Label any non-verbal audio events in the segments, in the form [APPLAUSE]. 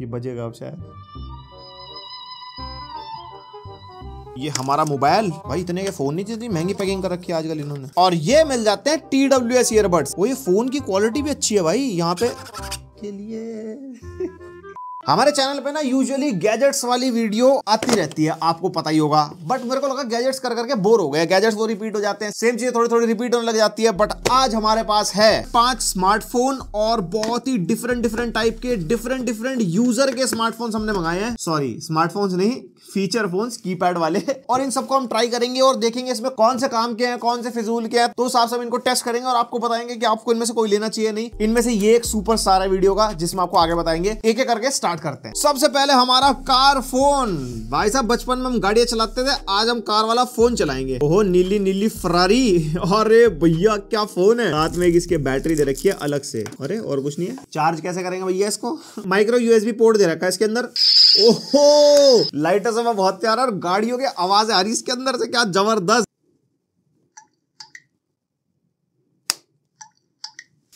ये बजेगा अब शायद ये हमारा मोबाइल भाई इतने के फोन नहीं जितनी महंगी पैकिंग कर रखी है आजकल इन्होंने और ये मिल जाते हैं टी डब्ल्यू एस ईयरबड्स वो ये फोन की क्वालिटी भी अच्छी है भाई यहाँ पे के लिए हमारे चैनल पे ना यूजुअली गैजेट्स वाली वीडियो आती रहती है आपको पता ही होगा बट मेरे को लगा गैजेट्स कर करके बोर हो गए गैजेट्स वो रिपीट हो जाते हैं सेम चीज थोड़ी थोड़ी रिपीट होने लग जाती है बट आज हमारे पास है पांच स्मार्टफोन और बहुत ही डिफरेंट डिफरेंट टाइप के डिफरेंट डिफरेंट यूजर के स्मार्टफोन हमने मंगाए हैं सॉरी स्मार्टफोन नहीं फीचर फोन पैड वाले और इन सबको हम ट्राई करेंगे और देखेंगे इसमें कौन से काम के हैं कौन से फिजूल के हैं तो साफ साफ इनको टेस्ट करेंगे और आपको बताएंगे कि आपको इनमें से कोई लेना चाहिए नहीं इनमें से ये एक सुपर सारा वीडियो का जिसमें आपको आगे बताएंगे एक एक करके स्टार्ट स्टार्ट करते हैं सबसे पहले हमारा कार फोन भाई साहब बचपन में हम गाड़ियां चलाते थे आज हम कार वाला फोन चलाएंगे ओहो नीली नीली फरारी अरे भैया क्या फोन है हाथ में इसके बैटरी दे रखी है अलग से अरे और कुछ नहीं है चार्ज कैसे करेंगे भैया इसको माइक्रो यूएसबी पोर्ट दे रखा है इसके अंदर ओहो लाइटर से बहुत प्यारा और गाड़ियों की आवाज आ रही इसके अंदर से क्या जबरदस्त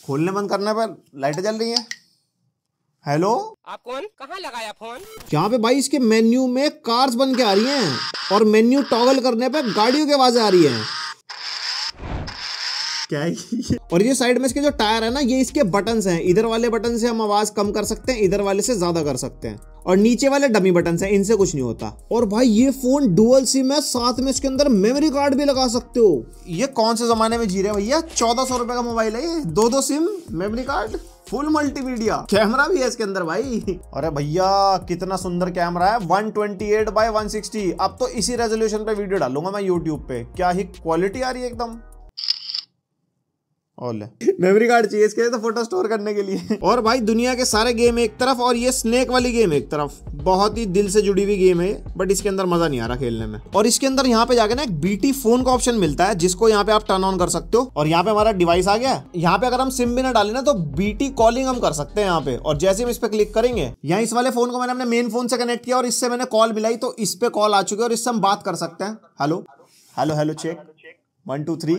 खोलने बंद करने पर लाइटें जल रही हैं हेलो आप कौन कहाँ लगाया फोन यहाँ पे भाई इसके मेन्यू में कार्स बन के आ रही हैं और मेन्यू टॉगल करने पे गाड़ियों की आवाजें आ रही हैं क्या है [LAUGHS] और ये साइड में इसके जो टायर है ना ये इसके बटन हैं इधर वाले बटन से हम आवाज कम कर सकते हैं इधर वाले से ज्यादा कर सकते हैं और नीचे वाले डमी बटन है इनसे कुछ नहीं होता और भाई ये फोन डुअल सिम है साथ में इसके अंदर मेमोरी कार्ड भी लगा सकते हो ये कौन से जमाने में जी रहे भैया चौदह सौ रुपए का मोबाइल है ये दो दो SIM memory card full multimedia camera भी है इसके अंदर भाई [LAUGHS] अरे भैया कितना सुंदर कैमरा है 128 बाय 160 अब तो इसी रेजोल्यूशन पे वीडियो डालूंगा मैं यूट्यूब पे क्या ही क्वालिटी आ रही है एकदम मेमोरी कार्ड चाहिए इसके लिए तो फोटो स्टोर करने के लिए [LAUGHS] और भाई दुनिया के सारे गेम एक तरफ और ये स्नेक वाली गेम एक तरफ बहुत ही दिल से जुड़ी हुई गेम है बट इसके अंदर मजा नहीं आ रहा खेलने में और इसके अंदर यहाँ पे जाके ना एक बीटी फोन का ऑप्शन मिलता है जिसको यहाँ पे आप टर्न ऑन कर सकते हो और यहाँ पे हमारा डिवाइस आ गया यहाँ पे अगर हम सिम भी ना डाले ना तो बीटी कॉलिंग हम कर सकते हैं यहाँ पे और जैसे हम इस पे क्लिक करेंगे यहाँ इस वाले फोन को मैंने अपने मेन फोन से कनेक्ट किया और इससे मैंने कॉल मिलाई तो इस पे कॉल आ चुकी है और इससे हम बात कर सकते हैं hello hello hello check one two three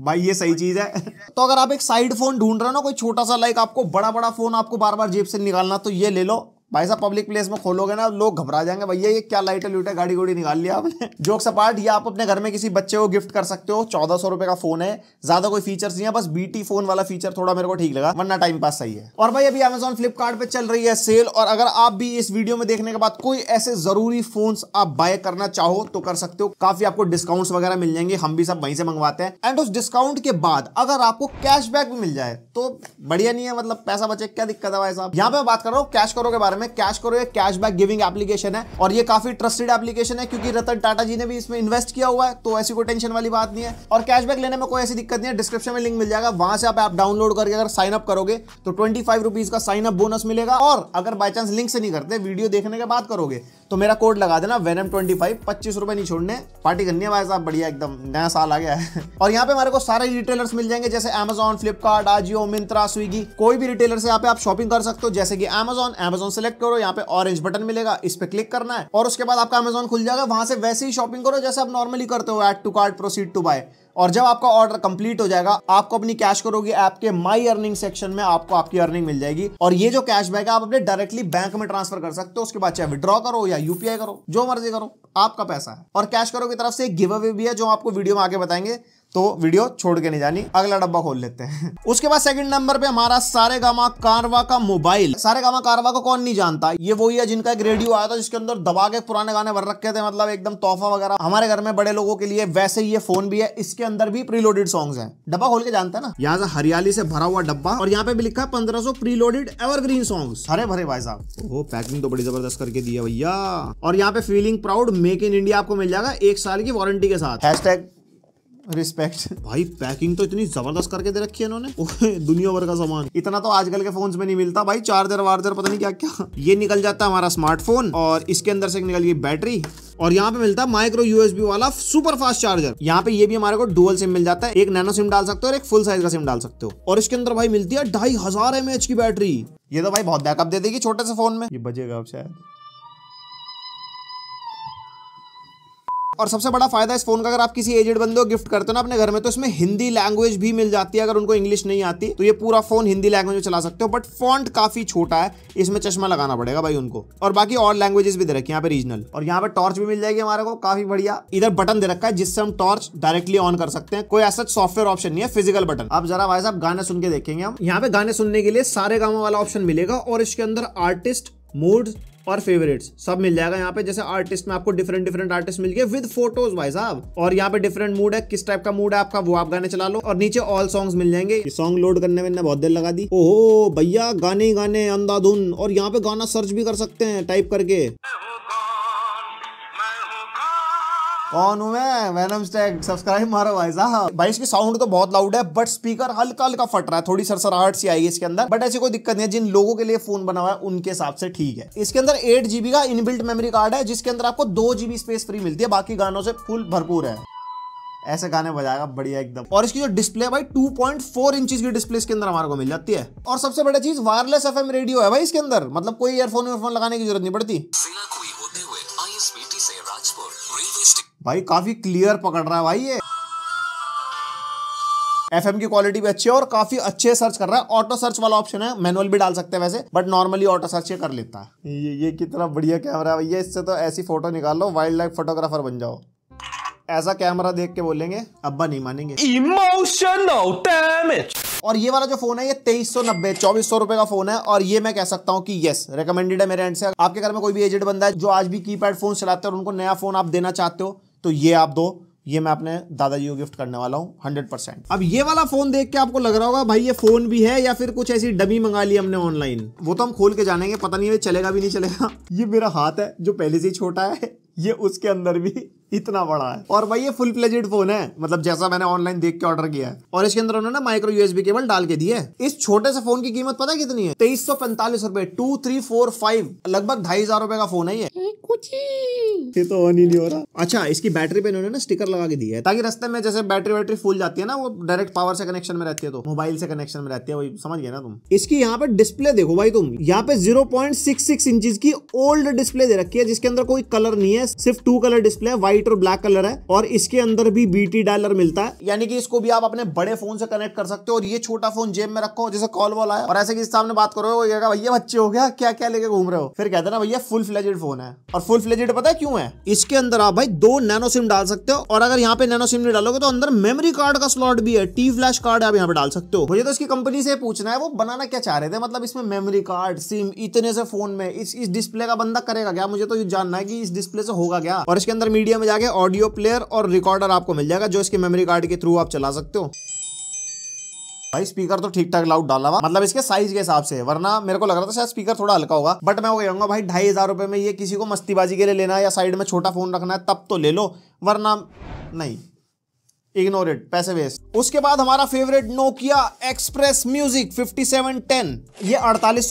भाई ये सही चीज है तो अगर आप एक साइड फोन ढूंढ रहे हो ना कोई छोटा सा लाइक आपको बड़ा बड़ा फोन आपको बार बार जेब से निकालना तो ये ले लो भाई साहब पब्लिक प्लेस में खोलोगे ना लोग घबरा जाएंगे भैया ये क्या लाइटर लूटे गाड़ी गोड़ी निकाल लिया आपने जोक [LAUGHS] सपाट ये आप अपने घर में किसी बच्चे को गिफ्ट कर सकते हो चौदह सौ रुपए का फोन है ज्यादा कोई फीचर्स नहीं है बस बीटी फोन वाला फीचर थोड़ा मेरे को ठीक लगा वरना टाइम पास सही है और भाई अभी अमेजोन फ्लिपकार्ट पे चल रही है सेल और अगर आप भी इस वीडियो में देखने के बाद कोई ऐसे जरूरी फोन आप बाय करना चाहो तो कर सकते हो काफी आपको डिस्काउंट वगैरह मिल जाएंगे हम भी सब वहीं से मंगवाते हैं एंड उस डिस्काउंट के बाद अगर आपको कैश भी मिल जाए तो बढ़िया नहीं है मतलब पैसा बचे क्या दिक्कत है भाई साहब यहाँ पे बात कर रहा हूँ कैश करो के बारे में में कैश करो ये बैक गिविंग एप्लीकेशन है और ये काफी ट्रस्टेड एप्लीकेशन है क्योंकि रतन टाटा जी ने भी इसमें इन्वेस्ट किया हुआ है तो ऐसी कोई टेंशन वाली बात नहीं है और कैशबैक लेने में कोई ऐसी दिक्कत नहीं है डिस्क्रिप्शन में लिंक मिल जाएगा वहां से आप ऐप डाउनलोड करके अगर साइन अप करोगे तो ट्वेंटी फाइव रुपीज का साइन अप बोनस मिलेगा और अगर बाई चांस लिंक से नहीं करते वीडियो देखने के बाद करोगे तो मेरा कोड लगा देना वेन एम ट्वेंटी फाइव पच्चीस रुपए नहीं छोड़ने पार्टी करनी है भाई साहब बढ़िया एकदम नया साल आ गया है [LAUGHS] और यहाँ पे हमारे को सारे रिटेलर्स मिल जाएंगे जैसे अमेजॉन फ्लिपकार्ट आजियो मिंत्रा स्विगी कोई भी रिटेलर से यहाँ पे आप शॉपिंग कर सकते हो जैसे कि अमेजॉन अमेजॉन से सेलेक्ट करो यहाँ पे ऑरेंज बटन मिलेगा इस पर क्लिक करना है और उसके बाद आपका अमेजोन खुल जाएगा वहां से वैसे ही शॉपिंग करो जैसे आप नॉर्मली करते हो add to cart proceed to buy और जब आपका ऑर्डर कंप्लीट हो जाएगा आपको अपनी कैश करोगे ऐप के माई अर्निंग सेक्शन में आपको आपकी अर्निंग मिल जाएगी और ये जो कैश बैक है आप अपने डायरेक्टली बैंक में ट्रांसफर कर सकते हो उसके बाद चाहे विड्रॉ करो या यूपीआई करो जो मर्जी करो आपका पैसा है और कैश करो की तरफ से एक गिव अवे भी है जो आपको वीडियो में आगे बताएंगे तो वीडियो छोड़ के नहीं जानी अगला डब्बा खोल लेते हैं उसके बाद सेकंड नंबर पे हमारा सारे गामा कारवा का मोबाइल सारे गामा कारवा को कौन नहीं जानता ये वही है जिनका एक रेडियो आया था जिसके अंदर दबा के पुराने गाने भर रखे थे मतलब एकदम तोहफा वगैरह हमारे घर में बड़े लोगों के लिए वैसे ही ये फोन भी है इसके अंदर भी प्रीलोडेड सॉन्ग है डब्बा खोल के जानता है ना यहाँ से हरियाली से भरा हुआ डब्बा और यहाँ पे भी लिखा है पंद्रह सौ प्रीलोडेड एवरग्रीन सॉन्ग हरे भरे भाई साहब वो पैकिंग तो बड़ी जबरदस्त करके दिया भैया और यहाँ पे feeling proud make in India आपको मिल जाएगा एक साल की वारंटी के साथ हैशटैग रिस्पेक्ट भाई पैकिंग तो इतनी जबरदस्त करके दे रखी है इन्होंने [LAUGHS] दुनिया भर का सामान इतना तो आजकल के फोन में नहीं मिलता भाई चार्जर वार्जर पता नहीं क्या क्या [LAUGHS] ये निकल जाता है हमारा स्मार्टफोन और इसके अंदर से निकल गई बैटरी और यहाँ पे मिलता है माइक्रो यूएसबी वाला सुपर फास्ट चार्जर यहाँ पे ये भी हमारे को डुअल सिम मिल जाता है एक नैनो सिम डाल सकते हो और एक फुल साइज का सिम डाल सकते हो और इसके अंदर भाई मिलती है ढाई हजार एम की बैटरी ये तो भाई बहुत बैकअप दे देगी छोटे से फोन में ये बजेगा अब शायद और सबसे बड़ा फायदा इस फोन का अगर आप किसी एजेड बंदे को गिफ्ट करते हो ना अपने घर में तो इसमें हिंदी लैंग्वेज भी मिल जाती है अगर उनको इंग्लिश नहीं आती तो ये पूरा फोन हिंदी लैंग्वेज में चला सकते हो बट फॉन्ट काफी छोटा है इसमें चश्मा लगाना पड़ेगा भाई उनको और बाकी और लैंग्वेजेस भी दे रखी यहाँ पे रीजनल और यहाँ पे टॉर्च भी मिल जाएगी हमारे को काफी बढ़िया इधर बटन दे रखा है जिससे हम टॉर्च डायरेक्टली ऑन कर सकते हैं कोई ऐसा सॉफ्टवेयर ऑप्शन नहीं है फिजिकल बटन आप जरा भाई साहब गाने सुन के देखेंगे हम यहाँ पे गाने सुनने के लिए सारे गाँव वाला ऑप्शन मिलेगा और इसके अंदर आर्टिस्ट मूड्स और फेवरेट्स सब मिल जाएगा यहाँ पे जैसे आर्टिस्ट में आपको डिफरेंट डिफरेंट आर्टिस्ट मिल गए विद फोटोज भाई साहब और यहाँ पे डिफरेंट मूड है किस टाइप का मूड है आपका वो आप गाने चला लो और नीचे ऑल सॉन्ग्स मिल जाएंगे सॉन्ग लोड करने में बहुत देर लगा दी ओहो भैया गाने गाने अंधाधुन और यहाँ पे गाना सर्च भी कर सकते हैं टाइप करके कौन हूँ मैं वैनम स्टैग सब्सक्राइब मारो भाई साहब भाई इसकी साउंड तो बहुत लाउड है बट स्पीकर हल्का हल्का फट रहा है थोड़ी सरसराहट सी आई है इसके अंदर बट ऐसी कोई दिक्कत नहीं है जिन लोगों के लिए फोन बना हुआ है उनके हिसाब से ठीक है इसके अंदर एट जीबी का इनबिल्ट मेमोरी कार्ड है जिसके अंदर आपको दो जीबी स्पेस फ्री मिलती है बाकी गानों से फुल भरपूर है ऐसे गाने बजाएगा बढ़िया एकदम और इसकी जो डिस्प्ले भाई 2.4 पॉइंट इंचज की डिस्प्ले इसके अंदर हमारे को मिल जाती है और सबसे बड़ी चीज वायरलेस एफएम रेडियो है भाई इसके अंदर मतलब कोई ईयरफोन ईयरफोन लगाने की जरूरत नहीं पड़ती भाई काफी क्लियर पकड़ रहा है भाई ये एफ की क्वालिटी भी अच्छी है और काफी अच्छे सर्च कर रहा है ऑटो सर्च वाला ऑप्शन है मैनुअल भी डाल सकते हैं वैसे बट नॉर्मली ऑटो सर्च ये कर लेता है ये ये कितना बढ़िया कैमरा है भैया इससे तो ऐसी फोटो निकाल लो वाइल्ड लाइफ फोटोग्राफर बन जाओ ऐसा कैमरा देख के बोलेंगे अब्बा नहीं मानेंगे इमोशनल डैमेज और ये वाला जो फोन है ये तेईस सौ नब्बे चौबीस सौ रुपए का फोन है और ये मैं कह सकता हूँ कि यस रिकमेंडेड है मेरे एंड से आपके घर में कोई भी एजेड बंदा है जो आज भी कीपैड फोन चलाते हैं और उनको नया फोन आप देना चाहते हो तो ये आप दो ये मैं अपने दादाजी को गिफ्ट करने वाला हूँ हंड्रेड परसेंट अब ये वाला फोन देख के आपको लग रहा होगा भाई ये फोन भी है या फिर कुछ ऐसी डमी मंगा ली हमने ऑनलाइन वो तो हम खोल के जानेंगे पता नहीं चलेगा भी नहीं चलेगा ये मेरा हाथ है जो पहले से ही छोटा है ये उसके अंदर भी इतना बड़ा है और भाई ये फुल प्लेजेड फोन है मतलब जैसा मैंने ऑनलाइन देख के ऑर्डर किया है और इसके अंदर उन्होंने माइक्रो यूएसबी केबल डाल के दी है इस छोटे से फोन की कीमत पता कितनी है तेईस सौ पैंतालीस रूपए टू थ्री फोर फाइव लगभग ढाई हजार रूपए का फोन है ये कुछ ये तो ऑन ही नहीं हो रहा अच्छा इसकी बैटरी पे इन्होंने ना स्टिकर लगा के दिया है ताकि रस्ते में जैसे बैटरी वैटरी फूल जाती है ना वो डायरेक्ट पावर से कनेक्शन में रहती है तो मोबाइल से कनेक्शन में रहती है वही समझ गए ना तुम इसकी यहाँ पे डिस्प्ले देखो भाई तुम यहाँ पे zero point six six inch की ओल्ड डिस्प्ले दे रखी है जिसके अंदर कोई कलर नहीं है सिर्फ टू कलर डिस्प्ले है व्हाइट व्हाइट और ब्लैक कलर है और इसके अंदर भी बीटी डायलर मिलता है यानी कि इसको भी आप अपने बड़े फोन से कनेक्ट कर सकते हो और ये छोटा फोन जेब में रखो जैसे कॉल वॉल आया और ऐसे किसी सामने बात करो कहेगा भैया बच्चे हो गया क्या क्या लेके घूम रहे हो फिर कहते ना भैया फुल फ्लेजेड फोन है और फुल फ्लेजेड पता है क्यों है इसके अंदर आप भाई दो नैनो सिम डाल सकते हो और अगर यहाँ पे नैनो सिम नहीं डालोगे तो अंदर मेमोरी कार्ड का स्लॉट भी है टी फ्लैश कार्ड आप यहाँ पे डाल सकते हो मुझे तो इसकी कंपनी से पूछना है वो बनाना क्या चाह रहे थे मतलब इसमें मेमोरी कार्ड सिम इतने से फोन में इस इस डिस्प्ले का बंदा करेगा क्या मुझे तो जानना है कि इस डिस्प्ले से होगा क्या और इसके अंदर मीडियम में जाके ऑडियो प्लेयर और रिकॉर्डर आपको मिल जाएगा जो इसके मेमोरी कार्ड के थ्रू आप चला सकते हो भाई स्पीकर तो ठीक ठाक लाउड डाला हुआ मतलब इसके साइज के हिसाब से वरना मेरे को लग रहा था शायद स्पीकर थोड़ा हल्का होगा बट मैं वो कहूंगा भाई ढाई हज़ार रुपए में ये किसी को मस्तीबाजी के लिए लेना है या साइड में छोटा फ़ोन रखना है तब तो ले लो वरना नहीं इग्नोर इट पैसे वेस्ट उसके बाद हमारा फेवरेट नोकिया एक्सप्रेस म्यूजिक 5710 ये 4850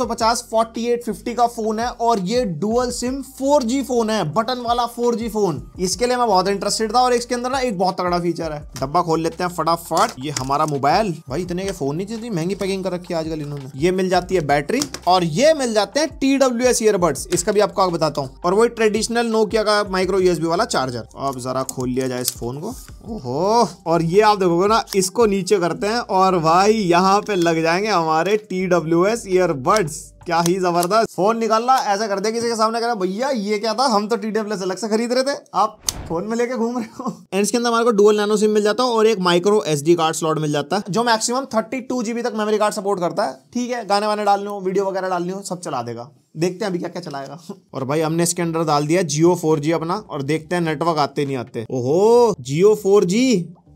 4850 का फोन है और ये डुअल सिम 4G फोन है बटन वाला 4G फोन इसके लिए मैं बहुत इंटरेस्टेड था और इसके अंदर ना एक बहुत तगड़ा फीचर है डब्बा खोल लेते हैं फटाफट ये हमारा मोबाइल भाई इतने के फोन नहीं चीज महंगी पैकिंग कर रखी है आजकल इन्होंने ये मिल जाती है बैटरी और ये मिल जाते हैं टी डब्ल्यू एस ईयरबड्स इसका भी आपको बताता हूँ और वही ट्रेडिशनल नोकिया का माइक्रो यूएसबी वाला चार्जर अब जरा खोल लिया जाए इस फोन को ओहो और ये आप देखोगे ना इसको नीचे करते हैं और भाई यहाँ पे लग जाएंगे हमारे टी डब्ल्यू एस ईयरबड्स क्या ही जबरदस्त फोन निकालना ऐसा कर दे किसी के सामने करा भैया ये क्या था हम तो टी डब्ल्यू एस अलग से खरीद रहे थे आप फोन में लेके घूम रहे हो एंड इसके अंदर हमारे को डुअल नैनो सिम मिल जाता है और एक माइक्रो एस कार्ड स्लॉट मिल जाता है जो मैक्सिमम थर्टी टू जीबी तक मेमोरी कार्ड सपोर्ट करता है ठीक है गाने वाने डालने हो वीडियो वगैरह डालनी हो सब चला देगा देखते हैं अभी क्या क्या चलाएगा [LAUGHS] और भाई हमने इसके अंदर डाल दिया जियो फोर जी अपना और देखते हैं नेटवर्क आते नहीं आते ओहो जियो फोर जी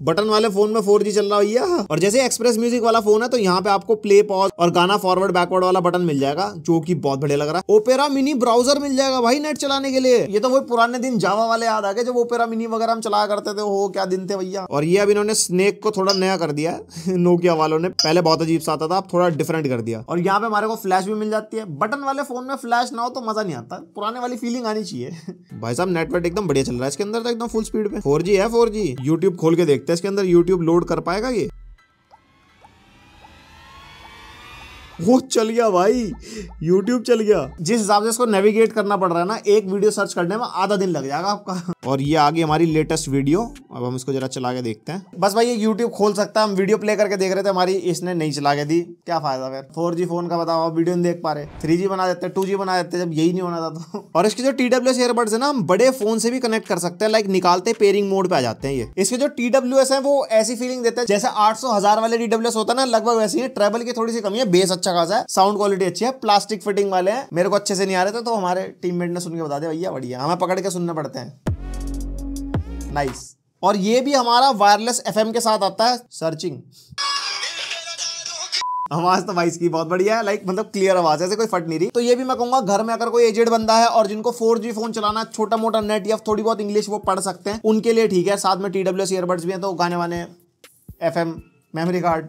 बटन वाले फोन में फोर चल रहा है भैया और जैसे एक्सप्रेस म्यूजिक वाला फोन है तो यहाँ पे आपको प्ले पॉज और गाना फॉरवर्ड बैकवर्ड वाला बटन मिल जाएगा जो की बहुत बढ़िया लग रहा है ओपेरा मिनी ब्राउजर मिल जाएगा भाई नेट चलाने के लिए ये तो वो पुराने दिन जावा वाले याद आ गए जब ओपेरा मिनी वगैरह हम चला करते थे हो क्या दिन थे भैया और ये अब इन्होंने स्नेक को थोड़ा नया कर दिया नोकिया [LAUGHS] वालों ने पहले बहुत अजीब सा आता था अब थोड़ा डिफरेंट कर दिया और यहाँ पे हमारे को फ्लैश भी मिल जाती है बटन वाले फोन में फ्लैश ना हो तो मजा नहीं आता पुराने वाली फीलिंग आनी चाहिए [LAUGHS] भाई साहब नेटवर्क एकदम बढ़िया चल रहा है इसके अंदर तो एकदम फुल स्पीड पे फोर है फोर यूट्यूब खोल के देखते तो इसके अंदर यूट्यूब लोड कर पाएगा ये वो चल गया भाई यूट्यूब चल गया जिस हिसाब से इसको नेविगेट करना पड़ रहा है ना एक वीडियो सर्च करने में आधा दिन लग जाएगा आपका और ये आगे हमारी लेटेस्ट वीडियो अब हम इसको जरा चला के देखते हैं बस भाई ये यूट्यूब खोल सकता है हम वीडियो प्ले करके देख रहे थे हमारी इसने नहीं चला के दी क्या फायदा फिर फोर फोन का बताओ वीडियो नहीं देख पा रहे थ्री बना देते टू जी बना देते जब यही नहीं होना था तो और इसके जो टी डब्ल्यू एस है ना हम बड़े फोन से भी कनेक्ट कर सकते हैं लाइक निकालते पेयरिंग मोड पे आ जाते हैं ये इसके जो टी डब्ल्यू एस है वो ऐसी फीलिंग देते हैं जैसे आठ सौ हजार वाले टी डब्ल्यू एस होता है ना लगभग वैसे ही ट्रेवल की थोड़ी सी कमी है बेस अच्छा अच्छा खासा है साउंड क्वालिटी अच्छी है प्लास्टिक फिटिंग वाले हैं मेरे को अच्छे से नहीं आ रहे थे तो हमारे टीममेट ने सुन के बता दिया भैया बढ़िया हमें पकड़ के सुनने पड़ते हैं नाइस और ये भी हमारा वायरलेस एफएम के साथ आता है सर्चिंग आवाज तो भाई इसकी बहुत बढ़िया है लाइक मतलब क्लियर आवाज है ऐसे कोई फट नहीं रही तो ये भी मैं कहूंगा घर में अगर कोई एजेड बंदा है और जिनको 4G फोन चलाना छोटा मोटा नेट या थोड़ी बहुत इंग्लिश वो पढ़ सकते हैं उनके लिए ठीक है साथ में टी डब्ल्यू एस भी हैं तो गाने वाने एफ मेमोरी कार्ड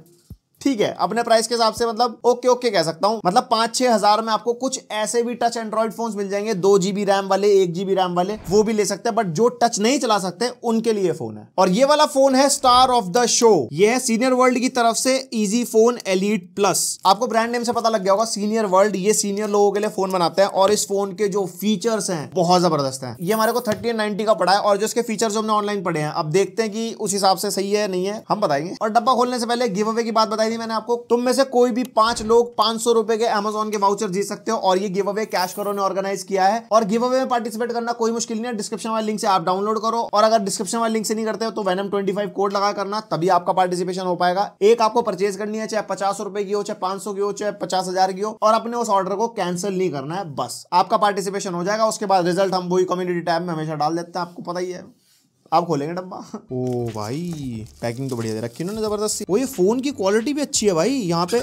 ठीक है अपने प्राइस के हिसाब से मतलब ओके ओके कह सकता हूं मतलब पांच छह हजार में आपको कुछ ऐसे भी टच एंड्रॉइड फोन मिल जाएंगे दो जीबी रैम वाले एक जीबी रैम वाले वो भी ले सकते हैं बट जो टच नहीं चला सकते उनके लिए फोन है और ये वाला फोन है स्टार ऑफ द शो ये है सीनियर वर्ल्ड की तरफ से इजी फोन एलिट प्लस आपको ब्रांड नेम से पता लग गया होगा सीनियर वर्ल्ड ये सीनियर लोगों के लिए फोन बनाते हैं और इस फोन के जो फीचर्स हैं बहुत जबरदस्त है ये हमारे को थर्टी एंड नाइनटी का पड़ा है और जो इसके फीचर्स हमने ऑनलाइन पढ़े हैं अब देखते हैं कि उस हिसाब से सही है नहीं है हम बताएंगे और डब्बा खोलने से पहले गिव अवे की बात बताई बताई थी मैंने आपको तुम में से कोई भी पांच लोग पांच सौ रुपए के अमेजोन के वाउचर जीत सकते हो और ये गिव अवे कैश करो ने ऑर्गेनाइज किया है और गिव अवे में पार्टिसिपेट करना कोई मुश्किल नहीं है डिस्क्रिप्शन वाले लिंक से आप डाउनलोड करो और अगर डिस्क्रिप्शन वाले लिंक से नहीं करते हो तो वैनम ट्वेंटी कोड लगा करना तभी आपका पार्टिसिपेशन हो पाएगा एक आपको परचेज करनी है चाहे पचास रुपए की हो चाहे पांच की हो चाहे पचास की हो और अपने उस ऑर्डर को कैंसिल नहीं करना है बस आपका पार्टिसिपेशन हो जाएगा उसके बाद रिजल्ट हम वही कम्युनिटी टैब में हमेशा डाल देते हैं आपको पता ही है आप खोलेंगे डब्बा ओ भाई पैकिंग तो बढ़िया दे रखी ना जबरदस्ती वो ये फोन की क्वालिटी भी अच्छी है भाई यहाँ पे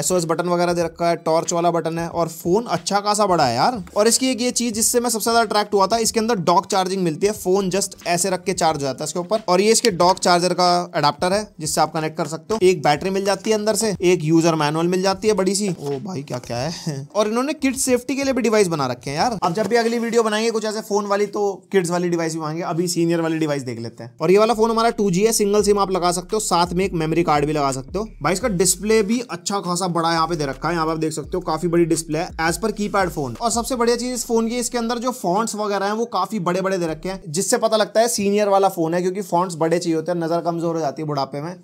एस बटन वगैरह दे रखा है टॉर्च वाला बटन है और फोन अच्छा खासा बड़ा है यार और इसकी एक ये चीज जिससे मैं सबसे ज्यादा अट्रैक्ट हुआ था इसके अंदर डॉक चार्जिंग मिलती है फोन जस्ट ऐसे रख के चार्ज हो जाता है इसके ऊपर और ये इसके डॉक चार्जर का अडाप्टर है जिससे आप कनेक्ट कर सकते हो एक बैटरी मिल जाती है अंदर से एक यूजर मैनुअल मिल जाती है बड़ी सी ओ भाई क्या क्या है [LAUGHS] और इन्होंने किड सेफ्टी के लिए भी डिवाइस बना रखे हैं यार अब जब भी अगली वीडियो बनाएंगे कुछ ऐसे फोन वाली तो किड्स वाली डिवाइस भी मांगे अभी सीनियर वाली डिवाइस देख लेते हैं और ये वाला फोन हमारा टू है सिंगल सिम आप लगा सकते हो साथ में एक मेमोरी कार्ड भी लगा सकते हो भाई इसका डिस्प्ले भी अच्छा खासा सा बड़ा यहाँ पे दे रखा है यहाँ पे आप देख सकते हो काफी बड़ी डिस्प्ले है एज पर की फोन और सबसे बढ़िया चीज इस फोन की इसके अंदर जो फॉन्ट्स वगैरह है वो काफी बड़े बड़े दे रखे हैं जिससे पता लगता है सीनियर वाला फोन है क्योंकि फॉन्ट्स बड़े चाहिए होते हैं नजर कमजोर हो जाती है बुढ़ापे में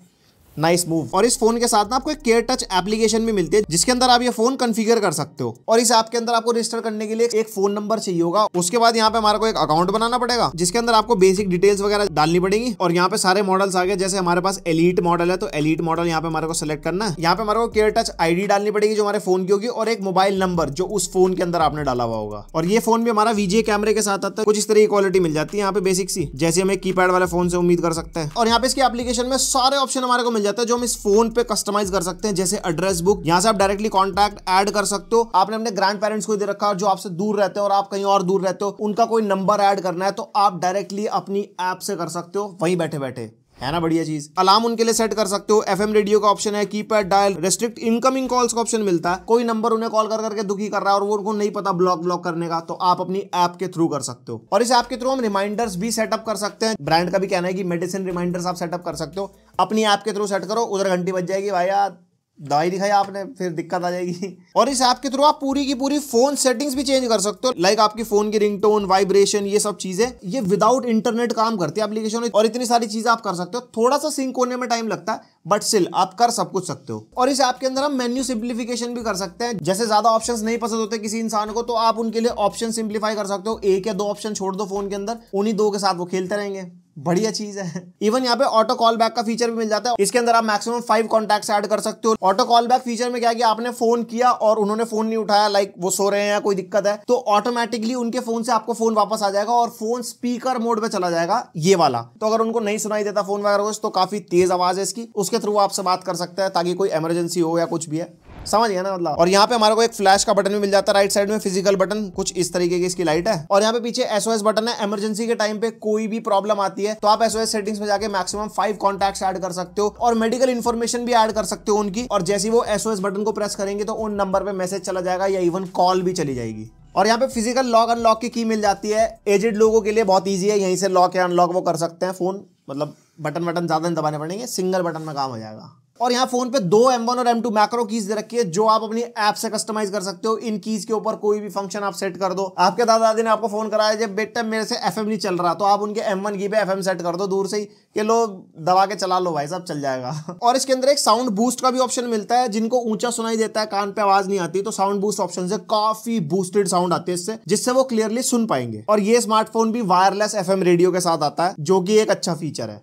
नाइस मूव और इस फोन के साथ ना आपको एक केयर टच एप्लीकेशन भी मिलती है जिसके अंदर आप ये फोन कॉन्फ़िगर कर सकते हो और इस ऐप के अंदर आपको रजिस्टर करने के लिए एक फोन नंबर चाहिए होगा उसके बाद यहाँ पे हमारे को एक अकाउंट बनाना पड़ेगा जिसके अंदर आपको बेसिक डिटेल्स वगैरह डालनी पड़ेगी और यहाँ पे सारे मॉडल्स आ गए जैसे हमारे पास एलिट मॉडल है तो एलिट मॉडल यहाँ पे हमारे को सिलेक्ट करना है यहाँ पे हमारे को केयर टच आई डालनी पड़ेगी जो हमारे फोन की होगी और एक मोबाइल नंबर जो उस फोन के अंदर आपने डाला हुआ होगा और ये फोन भी हमारा वीजे कैमरे के साथ आता है कुछ इस तरह की क्वालिटी मिल जाती है यहाँ पे बेसिक सी जैसे हमें की वाले फोन से उम्मीद कर सकते हैं और यहाँ पे इसके एप्लीकेशन में सारे ऑप्शन हमारे को मिल मिल जाता है जो हम इस फोन पे कस्टमाइज कर सकते हैं जैसे एड्रेस बुक यहाँ से आप डायरेक्टली कॉन्टैक्ट एड कर सकते हो आपने अपने ग्रैंड पेरेंट्स को दे रखा है जो आपसे दूर रहते हो और आप कहीं और दूर रहते हो उनका कोई नंबर ऐड करना है तो आप डायरेक्टली अपनी ऐप से कर सकते हो वहीं बैठे बैठे है ना बढ़िया चीज अलार्म उनके लिए सेट कर सकते हो एफएम रेडियो का ऑप्शन है keypad dial restrict incoming calls का ऑप्शन मिलता है कोई नंबर उन्हें कॉल कर करके दुखी कर रहा है और वो उनको नहीं पता ब्लॉक ब्लॉक करने का तो आप अपनी ऐप के थ्रू कर सकते हो और इस ऐप के थ्रू हम रिमाइंडर्स भी सेटअप कर सकते हैं ब्रांड का भी कहना है कि मेडिसिन रिमाइंडर्स आप सेटअप कर सकते हो अपनी ऐप के थ्रू सेट करो उधर घंटी बच जाएगी भाई यार दवाई दिखाई आपने फिर दिक्कत आ जाएगी और इस ऐप के थ्रू आप पूरी की पूरी फोन सेटिंग्स भी चेंज कर सकते हो लाइक आपकी फोन की रिंगटोन वाइब्रेशन ये सब चीजें ये विदाउट इंटरनेट काम करती है एप्लीकेशन और इतनी सारी चीजें आप कर सकते हो थोड़ा सा सिंक होने में टाइम लगता है बट स्टिल आप कर सब कुछ सकते हो और इस ऐप के अंदर हम मेन्यू सिंप्लीफिकेशन भी कर सकते हैं जैसे ज्यादा ऑप्शन नहीं पसंद होते किसी इंसान को तो आप उनके लिए ऑप्शन सिंप्लीफाई कर सकते हो एक या दो ऑप्शन छोड़ दो फोन के अंदर उन्हीं दो के साथ वो खेलते रहेंगे बढ़िया हम्म। चीज है इवन यहाँ पे ऑटो कॉल बैक का फीचर भी मिल जाता है इसके अंदर आप मैक्सिमम फाइव कॉन्टैक्ट्स ऐड कर सकते हो ऑटो कॉल बैक फीचर में क्या कि आपने फोन किया और उन्होंने फोन नहीं उठाया लाइक वो सो रहे हैं कोई दिक्कत है तो ऑटोमेटिकली उनके फोन से आपको फोन वापस आ जाएगा और फोन स्पीकर मोड पर चला जाएगा ये वाला तो अगर उनको नहीं सुनाई देता फोन वगैरह तो काफी तेज आवाज है इसकी उसके थ्रू आपसे बात कर सकते हैं ताकि कोई इमरजेंसी हो या कुछ भी है समझ गया ना मतलब और यहाँ पे हमारे को एक फ्लैश का बटन भी मिल जाता है राइट साइड में फिजिकल बटन कुछ इस तरीके की इसकी लाइट है और यहाँ पे पीछे एसओएस बटन है इमरजेंसी के टाइम पे कोई भी प्रॉब्लम आती है तो आप एसओएस सेटिंग्स में जाके मैक्सिमम फाइव कॉन्टेक्ट एड कर सकते हो और मेडिकल इन्फॉर्मेशन भी एड कर सकते हो उनकी और जैसे वो एसओएस बटन को प्रेस करेंगे तो उन नंबर पर मैसेज चला जाएगा या इवन कॉल भी चली जाएगी और यहाँ पे फिजिकल लॉक अनलॉक की की मिल जाती है एजेड लोगों के लिए बहुत ईजी है यहीं से लॉक या अनलॉक वो कर सकते हैं फोन मतलब बटन बटन ज़्यादा नहीं दबाने पड़ेंगे सिंगल बटन में काम हो जाएगा और यहाँ फोन पे दो M1 और M2 मैक्रो कीज दे रखी है जो आप अपनी ऐप से कस्टमाइज कर सकते हो इन कीज के ऊपर कोई भी फंक्शन आप सेट कर दो आपके दादा दादी ने आपको फोन कराया जब बेटा मेरे से एफ नहीं चल रहा तो आप उनके एम वन की पे एफ सेट कर दो दूर से ही के लो दबा के चला लो भाई साहब चल जाएगा [LAUGHS] और इसके अंदर एक साउंड बूस्ट का भी ऑप्शन मिलता है जिनको ऊंचा सुनाई देता है कान पे आवाज नहीं आती तो साउंड बूस्ट ऑप्शन से काफी बूस्टेड साउंड आती है इससे जिससे वो क्लियरली सुन पाएंगे और ये स्मार्टफोन भी वायरलेस एफ रेडियो के साथ आता है जो की एक अच्छा फीचर है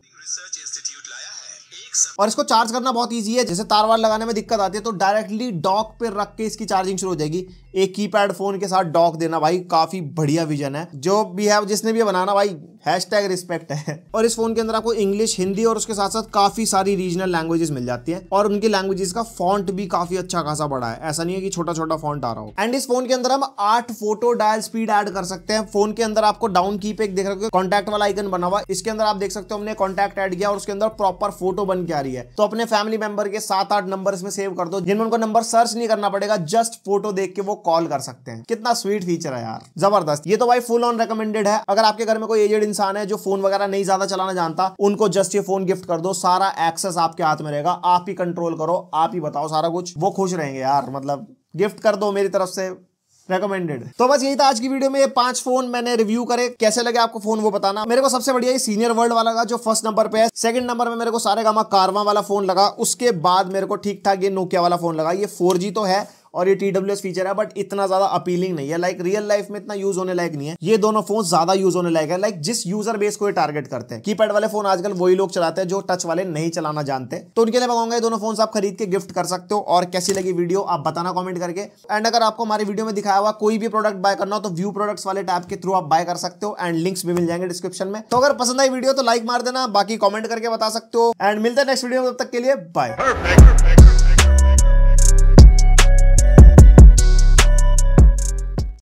और इसको चार्ज करना बहुत ईजी है जैसे तार वार लगाने में दिक्कत आती है तो डायरेक्टली डॉक पर रख के इसकी चार्जिंग शुरू हो जाएगी एक कीपैड फोन के साथ डॉक देना भाई काफी बढ़िया विजन है जो भी है जिसने भी बनाना भाई हैश टैग रिस्पेक्ट है और इस फोन के अंदर आपको इंग्लिश हिंदी और उसके साथ साथ काफी सारी रीजनल लैंग्वेजेस मिल जाती है और उनकी लैंग्वेजेस का फॉन्ट भी काफी अच्छा खासा बड़ा है ऐसा नहीं है कि छोटा छोटा फॉन्ट आ रहा हो एंड इस फोन के अंदर हम आठ फोटो डायल स्पीड एड कर सकते हैं फोन के अंदर आपको डाउन की पे देख रहे हो कॉन्टैक्ट वाला आइकन बना हुआ इसके अंदर आप देख सकते हो हमने कॉन्टैक्ट एड किया और उसके अंदर प्रॉपर फोटो बन के आ रही है तो अपने फैमिली मेंबर के सात आठ नंबर इसमें सेव कर दो जिनमें उनको नंबर सर्च नहीं करना पड़ेगा जस्ट फोटो देख के वो कॉल कर सकते हैं कितना स्वीट फीचर है यार जबरदस्त ये तो भाई फुल ऑन रिकमेंडेड है अगर आपके घर में कोई एजेड इंसान है जो फोन वगैरह नहीं ज्यादा चलाना जानता उनको जस्ट ये फोन गिफ्ट कर दो सारा एक्सेस आपके हाथ में रहेगा आप ही कंट्रोल करो आप ही बताओ सारा कुछ वो खुश रहेंगे यार मतलब गिफ्ट कर दो मेरी तरफ से रेकमेंडेड तो बस यही था आज की वीडियो में ये पांच फोन मैंने रिव्यू करे कैसे लगे आपको फोन वो बताना मेरे को सबसे बढ़िया सीनियर वर्ल्ड वाला का जो फर्स्ट नंबर पे है सेकंड नंबर में मेरे को सारे गामा कारवा वाला फोन लगा उसके बाद मेरे को ठीक ठाक ये नोकिया वाला फोन लगा ये फोर तो है और ये टी फीचर है बट इतना ज्यादा अपीलिंग नहीं है लाइक रियल लाइफ में इतना यूज होने लायक नहीं है ये दोनों फोन ज्यादा यूज होने लायक है लाइक जिस यूजर बेस को ये टारगेट करते हैं कीपैड वाले फोन आजकल वही लोग चलाते हैं जो टच वाले नहीं चलाना जानते तो उनके लिए बताऊंगा ये दोनों फोन आप खरीद के गिफ्ट कर सकते हो और कैसी लगी वीडियो आप बताना कॉमेंट करके एंड अगर आपको हमारी वीडियो में दिखाया हुआ कोई भी प्रोडक्ट बाय करना हो तो व्यू प्रोडक्ट्स वाले टैप के थ्रू आप बाय कर सकते हो एंड लिंक्स भी मिल जाएंगे डिस्क्रिप्शन में तो अगर पसंद आई वीडियो तो लाइक मार देना बाकी कॉमेंट करके बता सकते हो एंड मिलते हैं नेक्स्ट वीडियो में तब तक के लिए बाय